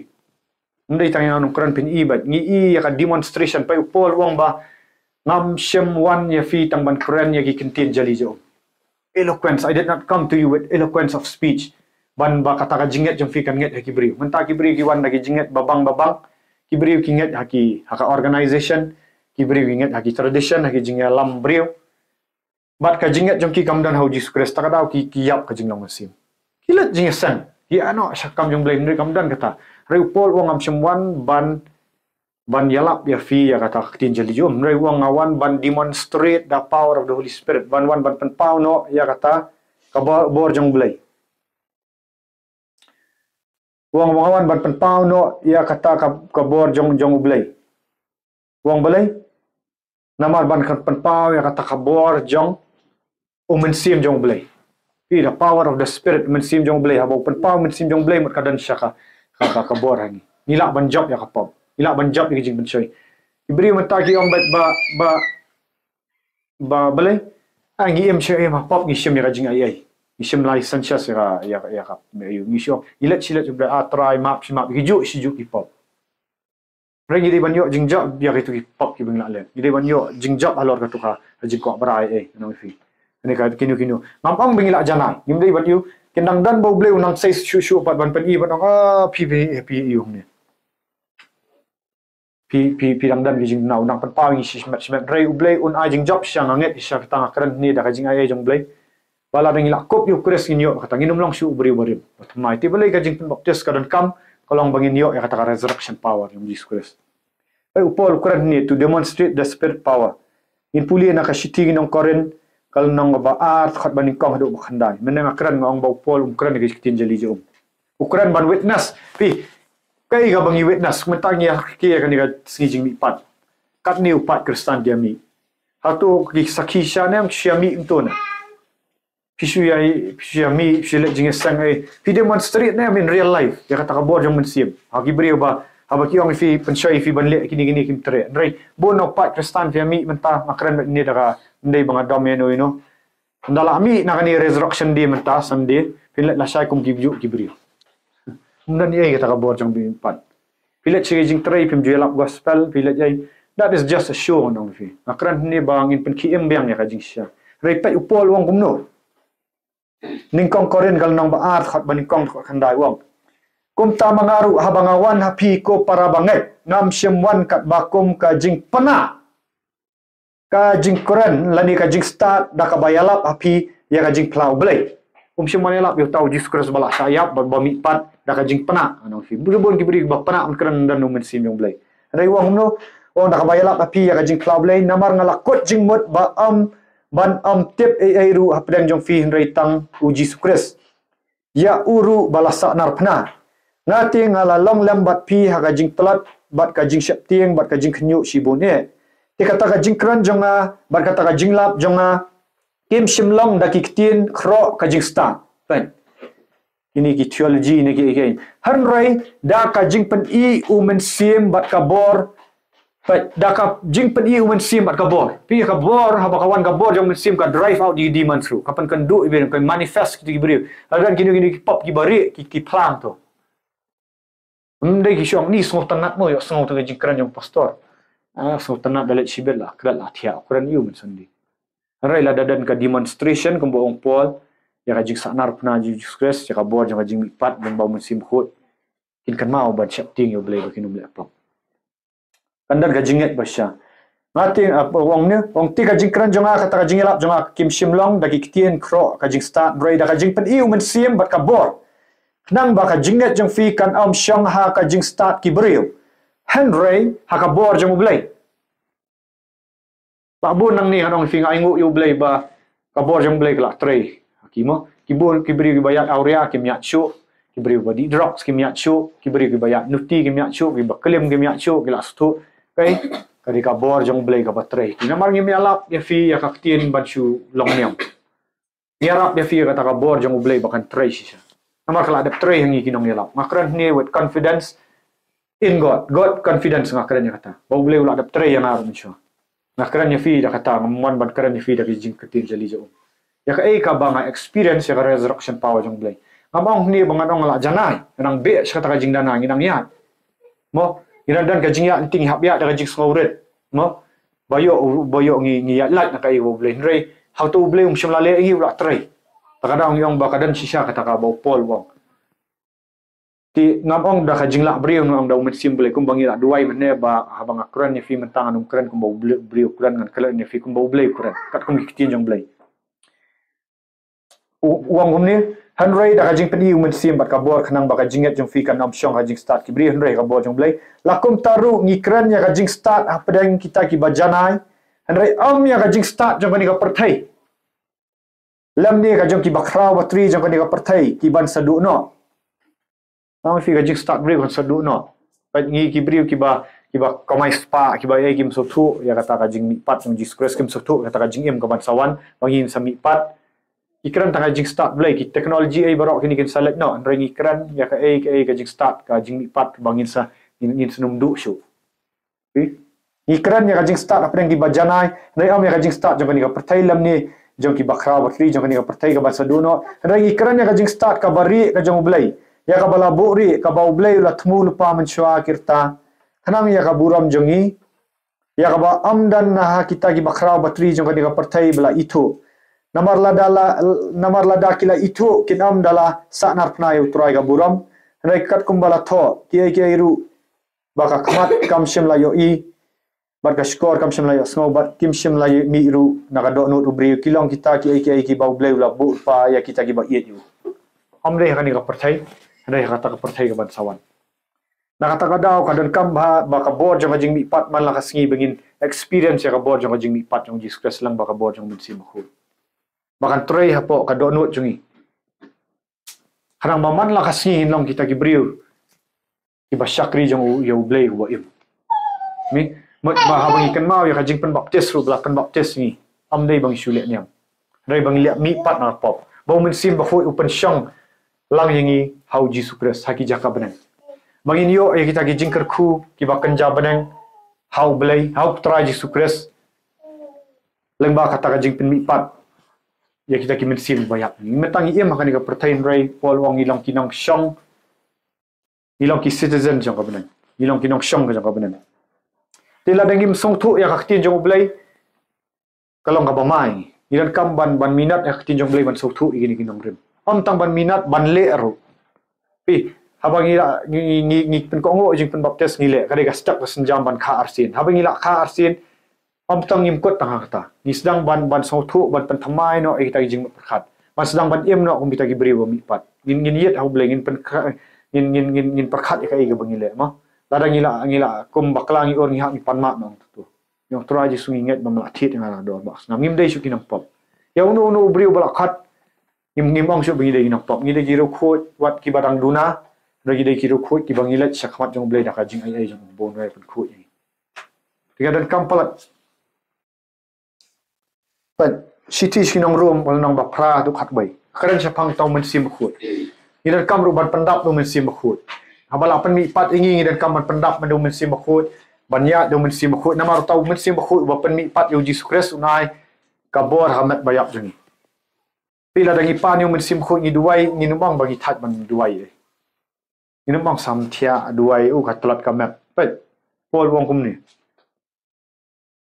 ngdai pin ibat ni ngi i ya kan, demonstration pa u pol wong ba Nam shem wan ye fi tang ban kren ye kikintin jali jo. Eloquence, I did not come to you with eloquence of speech. Ban ba kataka jinget jom fi kan nget ha kibriyo. Menta kibriyo ki wan lagi jinget babang babang. Kibriyo ki nget haki haka organization. Kibriyo ki nget haki tradition, haki jinget alam briyo. Bat ka jinget jom ki kamdan hau Jesus Christ. Taka tau ki kiyap ka jinglong asim. Kilat jinget sen. Ya no, syakam jom blay nri kamdan kata. Rayu Paul wong am shem wan ban kibriyo ban yalap ya fi ya kata kitin jeli jo mrai wang awan ban demonstrate the power of the holy spirit ban wan ban pen pau no ya kata ka bor jong blai wang wang awan ban pen pau no ya kata ka ka bor jong jong blai wang blai namar ban kan pen pau ya kata ka bor jong umen sim jong blai fi the power of the spirit men sim jong blai habo pen pau men sim jong blai mat kadan syaka ka ka bor ani nilak ban job ya kapop ila banjab ni jing bencoi ibri mata ki ombat ba ba ba bale angi ah, em che em ah, pop ni shim ra jing ai ai ni shim lai san cha sira ah, ya ya kap ya, me yu ni sho ila chila tu ba try map shim map hiju shiju ki pop rengi di banyo jing job ya ki tu ki pop ki bing la le ni di banyo jing job alor ka tu ka jing ko bra ai ai eh, no fi ni ka kinu kinu ngapang bing la jana ni di banyo kinang dan bau bleu nang sei shu shu pat ban pan i ban ah pi pi pi yu ni pi pi pi ram dam jing na unang pan pa wing shi shmat shmat rei uble un a jing job shang anget isha ta akran ni da jing ai jong blai wala ring la kop yu kres ngin yo kata ngin um ubri ubri but mai ti blai ga jing pan ka dan kam kolong bangin yo ya kata resurrection power yum jis kres ai upol kran ni to demonstrate the spirit power in puli na ka shiti ngin ong koren kal nong ba art khat ban ikong do khandai men na kran ngong ba upol um kran ge shiti jeli jo ukran um. ban witness pi kau ingat bangi witness mentang ya kiri akan ingat sengijing mi pat. Kat ni upat kristan dia mi. Hatu kiri saksi sya ni am mi itu na. Pisu ya pisu ya mi pisu lek jengis sang ay. Eh, Pide man street ni in real life. Dia kata kabur jom mensiem. Hagi beri oba. Haba kiri orang fi pencai banlek kini kini kini tere. Nrei bono upat kristan fi mi mentah makran ni daga. Nrei bang adam ya no ino. Dalam mi nak ni resurrection dia mentah sendi. Pilih lah saya kum kibju kibriu. Dan ia kita kau buat jangan bimpan. Bila cik jing teri pim jualap gospel, bila jai, that is just a show nong fi. Makran ni bangin pen kiam embiang ya kajing sya. Repet upol wang gumno. Ningkong korin gal nong baar khat baningkong khat kandai wang. Kum ta mangaru habangawan hapi ko para banget. Ngam wan kat bakum kajing pena. Kajing koren lani kajing start dakabayalap hapi ya kajing plau belai um si malay lap yo tau jis kras bala saya ba mipat da ka jing pana ano ah, fi bu bon gibri ba pana dan no sih yang blai rai wa humno o da ka bay lap api ya ka jing club lai namar ngala kot jing mud ba am ban am tip ai ai ru apren jong fi rai tang u jis ya uru bala sa nar penak. ngati ngala long lem pi ha ka telat bat ka jing septing bat ka jing si bonek. ti kata ka keran jonga, jong kata ka jing lap jong kim shimlong da ki tin khro kajistan pen kan? ini ki theology ne ki again han rai da ka jing pen i umen sim bat ka bor pen da ka jing pen i umen sim bat ka bor pi ka bor ha ba kawan ka bor jong men sim ka drive out di demon through kapan kan do ibe kan manifest ki ki beri agan kini kini ki pop ki bari ki ki plan to mde hmm, ki shong ni so tanat mo yo so to ki kran jong pastor ah so tanat dalet sibella kran la lah, thia kran yu men sundi Nara ila dadan ka demonstration kung buong Paul, ya ka jing sanar puna jing Jesus Christ, ya ka buwar jing jing lipat, dan bau mong simkot, kin kan mao ba siyap ting yung blay ko kinong blay pa. Kandar ka jingit ba siya? Ngati, wong ni, wong ti ka jing kran jong aka, ta ka jing ilap jong aka kim shim long, da ki kitien kro, ka jing start bray, da ka jing pan iyo mong bat ka buwar. Nang ba ka jingit jong fi kan om siyong ha ka jing start ki bray, Henry, ha ka buwar jong blay. Babun nang ni harong fing aingu yu blai ba kabor jang blai kala tray. Kimo kibun kibri ki bayat aurea ki miat chu kibri ba di drugs ki miat chu kibri ki bayat nuti ki miat chu ki ba klem ki miat chu ki las tu. Kai kari kabor jang blai ka batre. Namar ngi mia lap ya fi ya kaktien ba chu long niam. Ya rap ya fi ya kata kabor jang blai ba kan tray si sa. Namar kala de tray ngi ki nong lap. Makran ni with confidence in God. God confidence ngakran ya kata. Ba blai ulak de tray yang arun mencho. Nak karan ni fi kata nga mwan ban karan ni fi da gijing ketir jali ya um. ka ei eh, ka ba experience ya ka resurrection power jang blai nga bang ni ba nga dong lah, janai nang be sa kata gijing dana nginang ya mo ina dan kajing yat ya ting hap ya da gijing sngauret mo bayo bayo ngi ngi ya lat na ka ei wo oh, blai nre how to blai um shim la le ei wa trai ong yong ba kata ka ba pol wong ti nabong da kajing lak brio nu ang da umen simbol ikum bangira duai mane ba habang akran ni fi mentang anum kran kum bau brio kran ngan kala ni fi kum bau blai kran kat kum kitin jong blai uang kum ni hanrei da kajing pedi umen sim bat kabor kenang ba kajinget jong fi kan option kajing start ki brio hanrei kabor jong blai lakum taru ngi kran ya kajing start apa dang kita ki bajanai hanrei am ya kajing start jong ni ka pertai lam ni kajong ki bakra batri jong ni ka pertai ki ban saduk no Não, fikir fica, start está bem, quando no. não. Vai, kibriu que briga, que kau mai spa ki ba ye gim ya kata kajing jing mi pat sam jis kres kim so ya kata kajing em ka ban sawan bang yin sam mi ikran ta ka start blai ki technology ai barok ini kin salat, no reng ikran ya ka ai ka ai kajing jing start ka jing mi pat bang yin sa yin yin sunum du shu ikran ya ka jing start apa yang ba janai nei am ya ka jing start jong ni ka pertai lam ni jong ki bakra ba tri jong ni ka pertai ka ba no reng ikran ya ka jing start ka bari ka yakabala bori kabau blei la tmul pa man shwa kirta khanam yakaburam jungi yakaba amdan na ha kita gi bakhra batri jung ni ga parthai bla itho namar la dala namar la da kila itho kinam dala sa nar pna yu ya trai ga buram rai kat kumbala tho ki ai ki ai ru baka khat kam shim la yo i bar ga skor kam shim la yo smo bar kim shim la yo mi ru na ga do no tu bri kilong kita ki ai ki ai ki bau blei la bu pa ya kita gi ba yedu amre hani ga parthai ada yang kata kepercaya kepada sawan. Nak kata kata awak dan kam bah baka bor jangan jing mipat malah kasingi bingin experience ya kabor jangan jing mipat yang jis kres lang baka bor jangan bersih mahu. Bahkan try apa kado nuat jungi. Karena maman lah kasingi nong kita kibriu. Iba syakri jang u ya ublay u baim. Mi mat bahabang ikan mau ya kajing pen baptis ru belakang baptis ni. Amday bangi syulek niam. Day bang liat mipat nak pop. Bawa mensim bahu upen syang lang yangi, ini hau Yesus Kristus haki jaka beneng. Mungkin yo yang kita gijing kerku kita kenja beneng hau belai hau putra Yesus Kristus lengba kata gijing penipat yang kita kimi sil bayak. Metangi ia makan ika pertain ray Paul wang ilang kinang shong, ilang ki citizen jaka beneng ilang kinang syong jaka beneng. Tila dengim songtu ya kaki jong belai kalong nggak bermain, ini kan ban ban minat ya kaki jong belai ban songtu ini kinang rem on tang ban minat ban le ru pi haba ngila ngi ngi ngi pen ko ngo jing pen baptis ngi le kare ga stak ko senjam ban kha arsin haba ngila ka kha arsin om tang ngim ko tang hakta ni sedang ban ban so thu ban pen thamai no ai ta jing ma ban sedang ban em no ko mi ta gi bri wo mi pat ngin ngin yet hau blengin pen kha ngin ngin ngin ngin per khat ikai ga bangi ma ladang ngi la kum bakla ngi or ngi ha pan ma no tu yang terakhir ji sungi ngat ba ma thit ngala do ba ngim dei su kinam pop ya uno uno bri bala khat ngim ngim ong shop ngi de ginok pop ngi de khot wat ki barang duna ngi de giro khot ki bang ilat sakhmat jong blai dakha jing ai ai jong bon wai pun khot ni tiga dan kampalat pat city ski nong room wal nong bakra tu khat bai karan sha pang tong men sim khot ni dan kam rubat pendap tu men sim khot habal apan mi pat ingi ngi dan kam man pendap men men sim khot banya do men sim khot namar tau men sim khot wa pan mi pat yo jesus christ unai kabor hamat bayap jeng Pi la dang ipa niu mensim khu ni duai ni numang bagi thad man duai le. Ni numang sam thia duai u ka tlat ka map. Pe pol wong kum ni.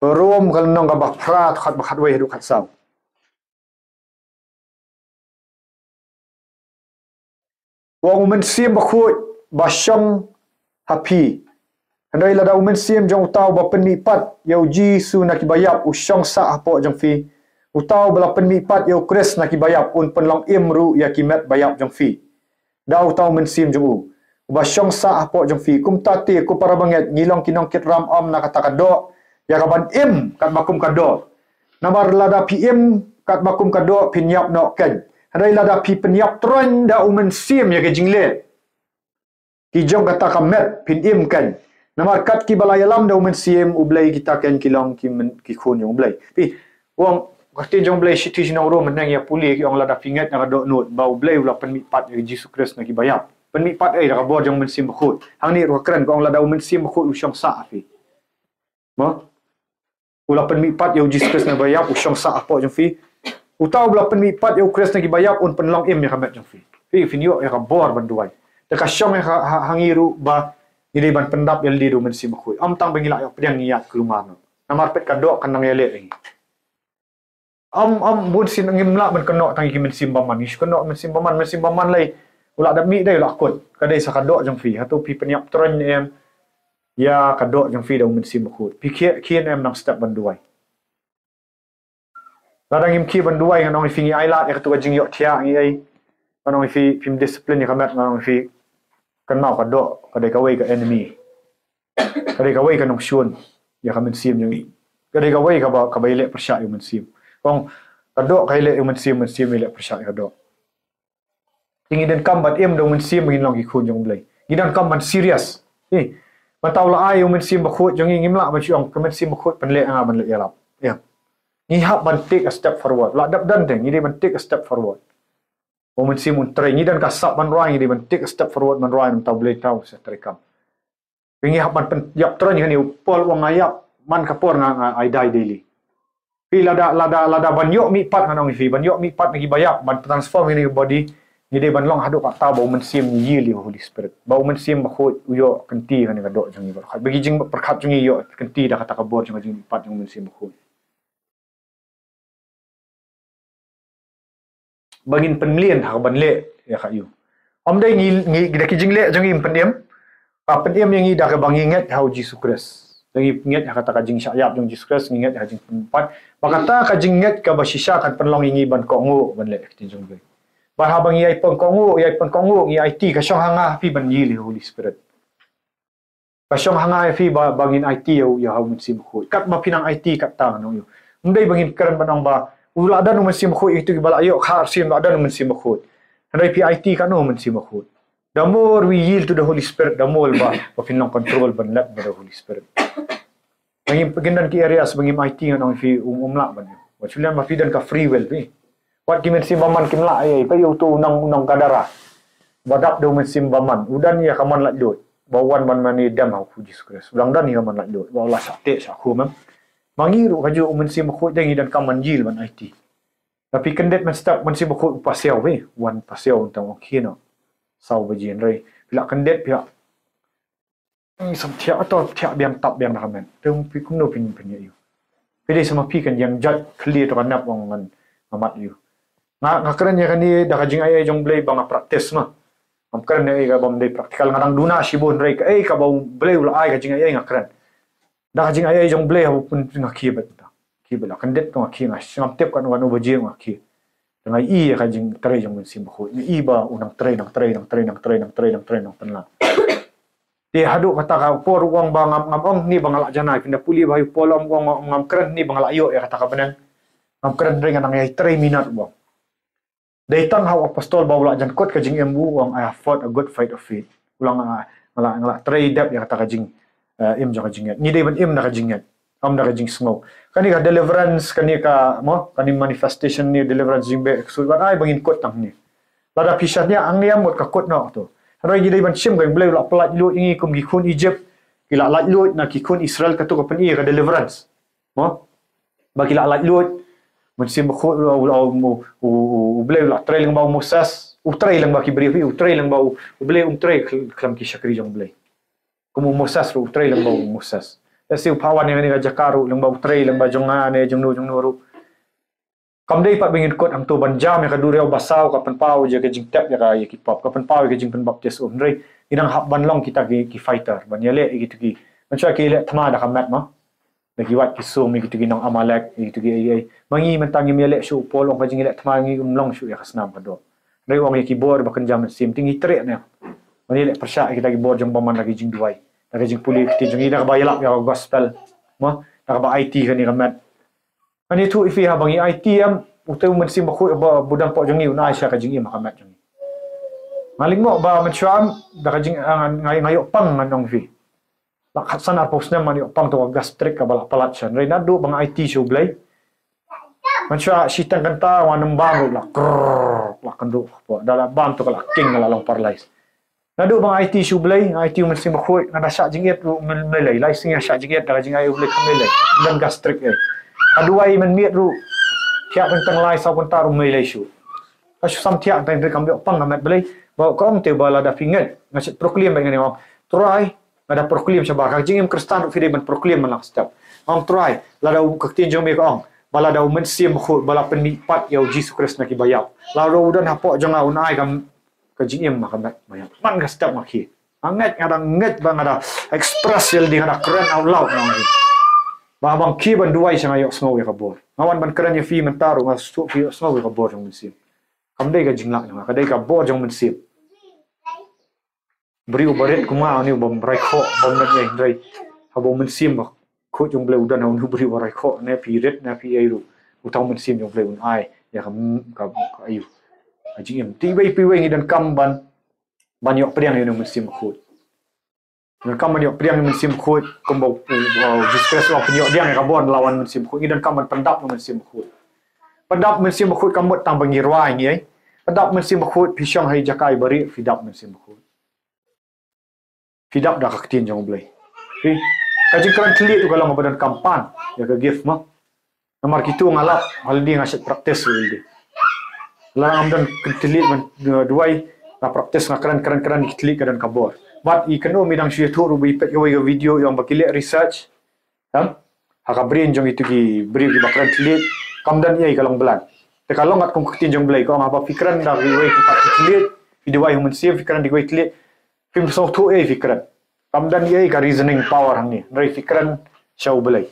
Rom kal nong ka bakhra khat bakhat wei du khat sam. Wong mensim khu ba sham happy. Hendai la da mensim jong tau ba penipat yau ji su nak bayap u shong sa apo ha jong fi. Utau bela penipat yo kres naki bayap un penlong imru ya kimet bayap jong fi. Da utau mensim jong u. Uba syong sa apo jong fi kum tati ku para banget ngilong kinong kit ram om na kata kado ya kaban im kat makum kado. Nabar lada pi im kat makum kado pinyap no ken. Hadai lada pi pinyap tron da u mensim ya kejing le. Ki jong kata kamet pin im ken. Nabar kat ki balayalam da u mensim ublay kita ken kilong ki, men, ki khun yung ublay. Pi, wong Kasi jong blay shi tish nong menang ya puli ki ong lada finget na kadok nut bau blay ula penmit pat ya jisu Kristus na ki bayap. Penmit pat ay raka bor jong mensim bakut. Hang ni ruka keren ko ong lada u mensim bakut u syong sa'a fi. Ma? Ula penmit pat ya u Kristus kris na bayap u syong sa'a po jong fi. Utau ula penmit pat ya Kristus kris na ki bayap un penlong im ya kamet jong fi. Fi fin yuk ya kabor banduay. Tak syong ya, ya ha, ha, hangiru ba ini ban pendap yang lidu mensim bakut. Am tang bengilak ya pedang niat kelumah no. Namar pet kadok kanang yelik ni am am bun sin ngim la ban kenok tangi kim sin baman ish kenok men sin baman men sin baman lai ula da mi dai ula kot ka dai sakadok jang fi hatu pi penyap tron em ya kadok jang fi da men sin bakut pi kia kien em nang step banduai ladang im ki banduai ngan ngi fingi ai lat e ya, katu jing yok tia ngi ai ngan ngi fi pim discipline ni kamat ngan ngi fi kenok kadok ya, ka dai ka wei ka enemy ka dai ka wei ka nong shun ya kamen sim jang ka dai ka wei ka ba ka bai le persha yu men sim Kong kado kaila yung mensim mensim ila persyak kado. Tingin din kam bat im dong mensim mungkin lang ikun yung blay. Ginan kam man serious. Eh, matau la ay yung mensim bakut yung ingin lang mensyong kam mensim bakut panle ang aban le yalap. Ya. Ni hap man take a step forward. La dap dan ding, ini man take a step forward. Moment si mun tre, dan kasap man rai, ni man take a step forward man rai, man tau boleh tau, saya terikam. Ini hap man penyap tre ni, ni upol wang ayap, man kapur na ay die daily pi lada lada lada banyo mi pat ngano ngi banyo mi pat ngi bayap ban transform ini body ni de ban long hadu pak ta bau mensim yi li holy spirit bau mensim bako yo kenti kan ka do jengi ba khat bagi jing perkhat jungi yo kenti dah kata kabur bor jung jing pat jung mensim bako bagin penlian ha ban le ya kha yu om de ngi ngi gida jing le jungi penyem apa ah, penyem yang ida ka bangi ngat hau jesus christ lagi ingat yang kata kajing syayab yang diskres ingat kajing tempat kata kajing ingat ka basisha kan penlong ingi ban kongu ban le kajing jungbe ba ha bang yai pon kongu yai pon kongu ngi IT ka syong hanga pi ban yi le holy spirit ka syong hanga fi ba bangin IT yo yo ha mun sim kat ma pinang IT kat ta no yo bangin karan ban ba ulada no mun sim khu itu kibala bala yo khar sim ada no mun sim khu ndai pi IT ka no mun sim The more we yield to the Holy Spirit, the more ba lah of inong control ban let by the Holy Spirit. Mangi pagindan ki areas mangi mighty ng ang fi umumla ban yo. What you learn mafidan ka free will ni. What ki men simbaman kim la ay pa to unang unang kadara. Badap do men simbaman. Udan ya kaman la do. Bawan man mani dam ang fu Jesus Christ. Udang dan ya man la do. Ba la sate sa ko mam. Mangi ro ka jo men sim ko dang idan ka man yield ban IT. Tapi kendet men stop men sim ko pasiao we. One pasiao untang kino sau bây giờ đây là cần đẹp phía sống thiệt ở tôi thiệt biếng tập biếng làm mình tôi phải cũng nộp hình phần nhiều vì đây sao mà phi cần giang jet clear và nạp bằng ngân mà mất nhiều ngã ngã cái này cái này đã cái gì ai trong play bằng practice mà ngã cái này cái bằng đây practical ngã đang đun à si bốn rồi cái cái bằng play là ai cái gì ai ngã cái này đã cái ai trong play học pun ngã kia bệnh ta kia bệnh là cần đẹp ngã kia ngã ngã tiếp cận ngã nộp bây giờ ngã kia dengan i ya kajing tray yang mesti mahu ni i unang tray nang tray nang tray nang tray nang tray nang tray nang tenla di hadu kata kau por uang ba ngam ngam ong ni bangalak jana pindah pulih bayu polam uang ngam ngam keren ni bangalak yo ya kata kapan ngam keren ringan nang ya tray minat uang dari tang hawa apostol bawa lak jangkut kajing yang bu uang I fought a good fight of faith ulang ah, ngalak ngalak tray dap ya kata kajing im eh, jangkajingnya ni dia ben im nak kajingnya am da jing smau kani ka deliverance kani ka mo kani manifestation ni deliverance jing be so ba ai bangin kot tang ni lada pisah dia ang dia mot kot nak tu. roi jidai ban sim ka blue la plat lu ingi kum gi khun egypt kila la lu na ki israel ka to ka deliverance mo Bagi kila la lu mun sim ko au au mo u blue la trailing ba moses u trailing ba ki brief u trailing ba u blue um trail klam ki shakri moses ru trailing ba moses let's say upawan ni ga jakaru lang ba utrei lang ba jungna ne jungnu jungnuru Kamu dei pat bingin kot ang tu ban jam ya kaduri basau ka pan pau je ke jing tap ya jika ye ki pop ka pan pau ke jing pan baptis um inang hap ban kita ge fighter banyak lek e gitu ki Macam cha lek le thama da ka mat ma ne ki wat ki so e me gitu ki nang amalek e gitu ki ai ai mangi mentang ye le su pol ong ka jing le thama ngi um long su ya khasna ba do orang ong ye ki bor ba kan jam sim ting hitre ne ban yale persa kita ki bor jong ba lagi jing duai nage jing puli ti jing ina ba yala ya gospel ma na ba it ga ni ramat ani itu ifi ha bangi it am uta mun sim khu ba budan po jing na sha ka jing ma ka mat jing maling mo ba ma chuam da ka jing ang ah, ngai ngai pang ngan nong vi la khat san ar pos nem mani pang to gastric ka bala palat chan re na do bang it shu blai ma chua shi tang kan ta wan nam ba ro la king la long parlais ដល់បង IT ឈូបលី IT មិនស៊ីមខួយណាសាក់ជាងទៀតមិនលៃឡៃសិញអាសាក់ជាងទៀតដល់ជាងអាយវលីខំលៃមិនកាស្ត្រិកឯងដល់វៃមិនមានរូភ្យាក់មិនទាំងឡៃសោកន្តារមិនលៃឈូអស់សំធាក់តែទៅកំបៀកប៉ុងណាមិនលៃបើកុំទៅបាលាដាហ្វីងណាសិតប្រក្លៀមបែងនេះអូត្រៃមកដល់ប្រក្លៀមជាបាកជាងគ្រិស្តានរហ្វីរីមិនប្រក្លៀមមិនឡាក់ស្តាប់អំត្រៃឡារូកកទីជុំមីកអងបាលាដៅមិនស៊ីមខួយបាលាពេញពីប៉ាត់យោជីសុគ្រិស្តណាគីបាយ៉ាឡារូដនហពអចងអូនអាយកំ ke jingim maka nak maya man ka sedap maki anget ngada nget bang ada ekspres yel di ngada keren out loud nang ni ba bang ki ban duai sanga yo smoke ka bor ngawan ban keren ye fi mentaru ngas tu fi smoke ka bor jong mensip kam dei ka jinglak nang ka dei ka bor jong mensip bri u baret kuma ani u bam rai kho bam nak ye ndrai ha bo mensim ba ko jong ble udan au bri u rai kho ne pi red na pi ai ru u taw mensim jong ble un ai ya kam ka ayu ajing yang tiwai piwai ni dan kamban banyak priang yang musim khut dan kamban banyak priang yang musim khut kombo distress wa penyok dia yang kabon lawan musim khut ni dan kamban pendap musim khut eh. pendap musim khut kamot tang bangirwai ni ai pendap musim khut pisang hai jakai bari fidap musim khut fidap dah kaktin jong blai ni kaji kran kelit tu kalau mabadan kampan ya ke gift mah Nomor itu ngalap, hal ini ngasih praktis dulu la am dan kitli man duai na practice na keran keran keran kitli keran kabur. but i kano mi dang shiye thoru bi pe video yang bakile research kan ha ka brain jong itu ki brief di bakran kitli kam dan iya kalong belan te kalong ngat kum kitin jong belai ko ngapa pikiran da bi wei kita kitli di duai human sia pikiran di wei kitli pim so thu e eh, pikiran kam dan iya ka reasoning power hang ni rei pikiran shau belai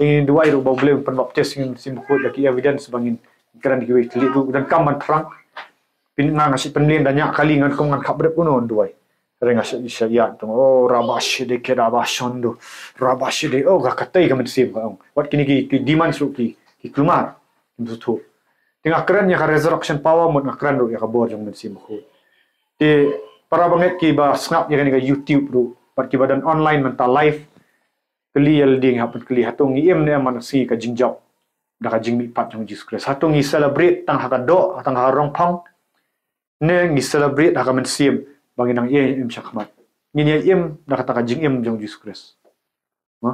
ini duai ru bau belai pen baptis sim kuat laki evidence bangin kan di kuih telik dan kaman terang pindah nang asyik penlin dan nyak kali ngan kong ngan khabrib kuno duai reng asyik isya ya tu oh rabas kira ke rabas ondo rabas de oh gak katai kamen sim kong wat kini ki ki diman su ki ki kumar tu tengah keren yang resurrection power mut keren keran ya kabor jong men sim di para banget ki ba snap yang kan ka youtube ru pat ki badan online mental live kelial ding hapun kelihatan ngiem ne man sing ka jingjau da ka mi pat jong jesus christ ha tong celebrate tang ha ka do tang ha rong phang ne ngi celebrate ha ka men sim bang nang ye chakmat ngi ne im da ka jing im jong jesus christ ma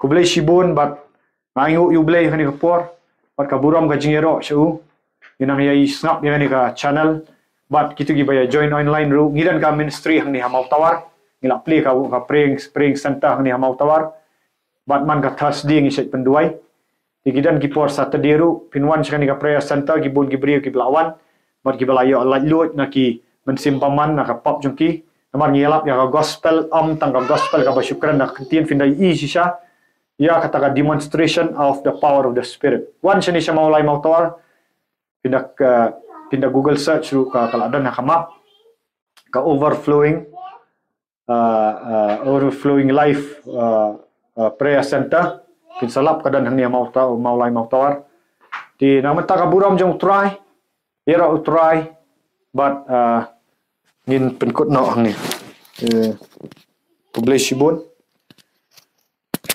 ku blai shibon bat ngai u yu blai hani kapor, por bat ka buram ka jing ro shu ngi nang ye snap ye ni ka channel bat kitu gi baya join online ru ngi dan ka ministry hang ni ha mau tawar ngi la play ka ka spring spring santa hang ni ha mau tawar bat man ka thursday ngi set penduai Gigidan kipor sa tediru pinwan sekarang ka prayer center gibun gibrio kiblawan mar gibalayo alat luat naki mensimpaman naka pop jungki namar ngelap ya gospel am tang gospel ka basyukran nak tin finday isi sya ya kata ka demonstration of the power of the spirit wan sya ni sya maulai mautor pindak pindak google search ru ka kaladan naka map ka overflowing uh, uh, overflowing life uh, uh, prayer center กินสลับกันดันทางเนียมเอาตัวเมาไล่เมาตัวร์ที่นั่งมันตากระบุรอมจังอุตรายเยราอุตรายบัดอ่ายินเป็นกุดเนาะทางเนี่ยเออปุ่มเลชิบุน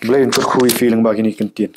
เบลนกุดคุยฟีลังบากินี่กันเตียน